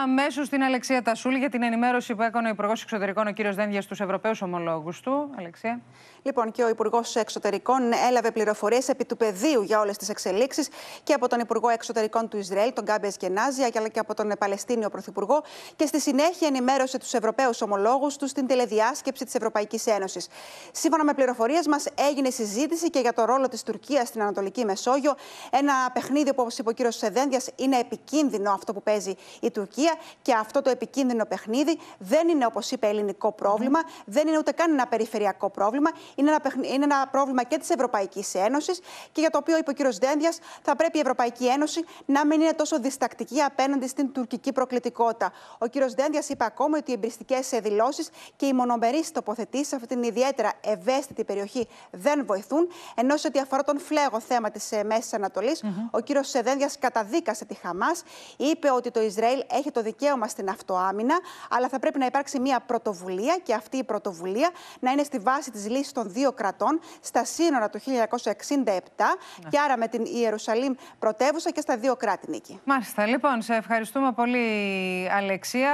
Αμέσως στην Αλεξία Τασούλη για την ενημέρωση που έκανε ο Υπουργός Εξωτερικών, ο κύριος Δένδιας, στους Ευρωπαίους ομολόγους του. Αλεξία. Λοιπόν, και ο Υπουργός Εξωτερικών έλαβε πληροφορίες επί του πεδίου για όλες τις εξελίξεις και από τον Υπουργό Εξωτερικών του Ισραήλ, τον Γκάμπε Γενάζια, αλλά και από τον Παλαιστίνιο Πρωθυπουργό. Και στη συνέχεια ενημέρωσε τους Ευρωπαίους ομολόγους τους στην τηλεδιάσκεψη της Ευρωπαϊκής Ένωσης. Σύμφωνα με πληροφορίες μας, έγινε συζήτηση και για το ρόλο της Τουρκίας στην Ανατολική Μεσόγειο. Ένα παιχνίδι που, όπως είπε ο κ. Σεδένδια, είναι επικίνδυνο αυτό που παίζει η Τουρκία και αυτό το επικίνδυνο παιχνίδι δεν είναι, όπως είπε, ελληνικό δεν είναι ούτε καν ένα περιφερειακό πρόβλημα. Είναι ένα, είναι ένα πρόβλημα και της Ευρωπαϊκής Ένωσης και για το οποίο είπε ο κ. Δένδια θα πρέπει η Ευρωπαϊκή Ένωση να μην είναι τόσο διστακτική απέναντι στην τουρκική προκλητικότητα. Ο κ. Δένδια είπε ακόμα ότι οι εμπριστικές δηλώσει και οι μονομερείς τοποθετήσεις σε αυτή την ιδιαίτερα ευαίσθητη περιοχή δεν βοηθούν. Ενώ σε ό,τι αφορά τον φλέγο θέμα της ε, Μέσης ο κ. Σεδένδια καταδίκασε τη Χαμάς. Είπε ότι το Ισραήλ έχει το δικαίωμα στην αυτοάμυνα, αλλά θα πρέπει να υπάρξει μια πρωτοβουλία και αυτή η πρωτοβουλία να είναι στη βάση της λύσης των δύο κρατών στα σύνορα του 1967 ναι. και άρα με την Ιερουσαλήμ πρωτεύουσα και στα δύο κράτη, Νίκη. Μάλιστα. Λοιπόν, σε ευχαριστούμε πολύ, Αλεξία.